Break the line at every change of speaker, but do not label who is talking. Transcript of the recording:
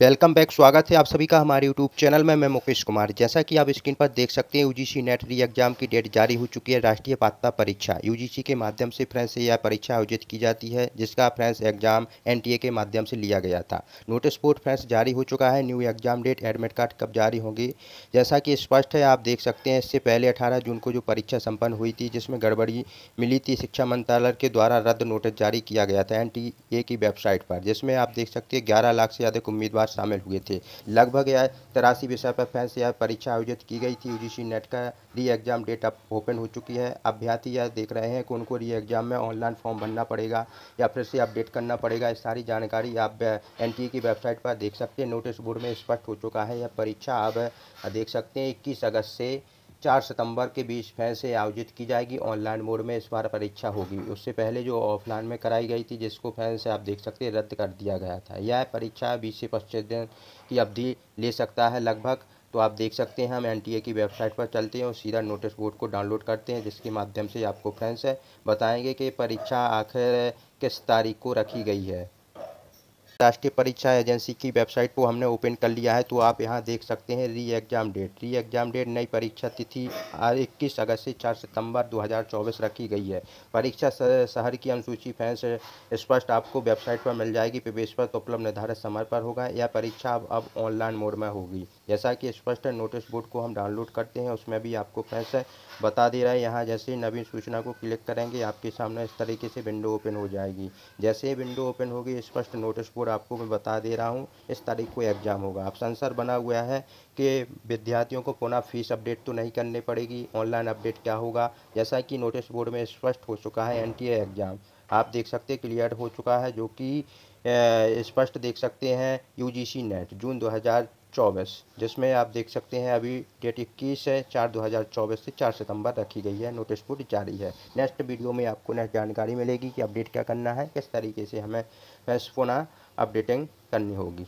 welcome back स्वागत है आप सभी का हमारे यूट्यूब चैनल में मैं मुकेश कुमार जैसा कि आप स्क्रीन पर देख सकते हैं यूजीसी नेट री एग्जाम की डेट जारी हो चुकी है राष्ट्रीय पात्रता परीक्षा यूजीसी के माध्यम से फ्रेंस यह परीक्षा आयोजित की जाती है जिसका फ्रेंस एग्जाम एनटीए के माध्यम से लिया गया था नोटिस बोर्ड फ्रेंस जारी हो चुका है new exam date admit card कब जारी होंगे जैसा कि स्पष्ट है आप देख सकते हैं इससे पहले अठारह जून को जो परीक्षा सम्पन्न हुई थी जिसमें गड़बड़ी मिली थी शिक्षा मंत्रालय के द्वारा रद्द नोटिस जारी किया गया था एन की वेबसाइट पर जिसमें आप देख सकते हैं ग्यारह लाख से अधिक उम्मीदवार उम्मीदवार शामिल हुए थे लगभग यह तिरासी विषय पर फैंस यह परीक्षा आयोजित की गई थी यू नेट का री एग्जाम डेट अब ओपन हो चुकी है अभ्यर्थी यह देख रहे हैं कि उनको री एग्जाम में ऑनलाइन फॉर्म भरना पड़ेगा या फिर से अपडेट करना पड़ेगा इस सारी जानकारी आप एन uh, की वेबसाइट पर देख सकते हैं नोटिस बोर्ड में स्पष्ट हो चुका है यह परीक्षा आप uh, देख सकते हैं इक्कीस अगस्त से चार सितंबर के बीच फैन से आयोजित की जाएगी ऑनलाइन मोड में इस बार परीक्षा होगी उससे पहले जो ऑफलाइन में कराई गई थी जिसको फैन से आप देख सकते हैं रद्द कर दिया गया था यह परीक्षा बीस से पच्चीस दिन की अवधि ले सकता है लगभग तो आप देख सकते हैं हम एनटीए की वेबसाइट पर चलते हैं और सीधा नोटिस बोर्ड को डाउनलोड करते हैं जिसके माध्यम से आपको फ्रेंड्स बताएंगे कि परीक्षा आखिर किस तारीख को रखी गई है राष्ट्रीय परीक्षा एजेंसी की वेबसाइट को हमने ओपन कर लिया है तो आप यहाँ देख सकते हैं re exam date re exam date नई परीक्षा तिथि इक्कीस अगस्त से चार सितंबर 2024 रखी गई है परीक्षा शहर की अनुसूची फैंस स्पष्ट आपको वेबसाइट पर मिल जाएगी प्रवेश पर उपलब्ध निर्धारित समय पर होगा यह परीक्षा अब अब ऑनलाइन मोड में होगी जैसा कि स्पष्ट नोटिस बोर्ड को हम डाउनलोड करते हैं उसमें भी आपको फैंस बता दे रहा है यहाँ जैसे नवीन सूचना को क्लिक करेंगे आपके सामने इस तरीके से विंडो ओपन हो जाएगी जैसे ही विंडो ओपन होगी स्पष्ट नोटिस बोर्ड आपको मैं बता दे रहा हूँ इस तारीख को एग्ज़ाम होगा अब सेंसर बना हुआ है कि विद्यार्थियों को पुनः फीस अपडेट तो नहीं करने पड़ेगी ऑनलाइन अपडेट क्या होगा जैसा कि नोटिस बोर्ड में स्पष्ट हो चुका है एन एग्ज़ाम आप देख सकते क्लियर हो चुका है जो कि स्पष्ट देख सकते हैं यू नेट जून दो चौबीस जिसमें आप देख सकते हैं अभी डेट इक्कीस है चार दो हज़ार चौबीस से चार सितंबर रखी गई है नोटिस बोर्ड जारी है नेक्स्ट वीडियो में आपको नेक्स्ट जानकारी मिलेगी कि अपडेट क्या करना है किस तरीके से हमें फोना अपडेटिंग करनी होगी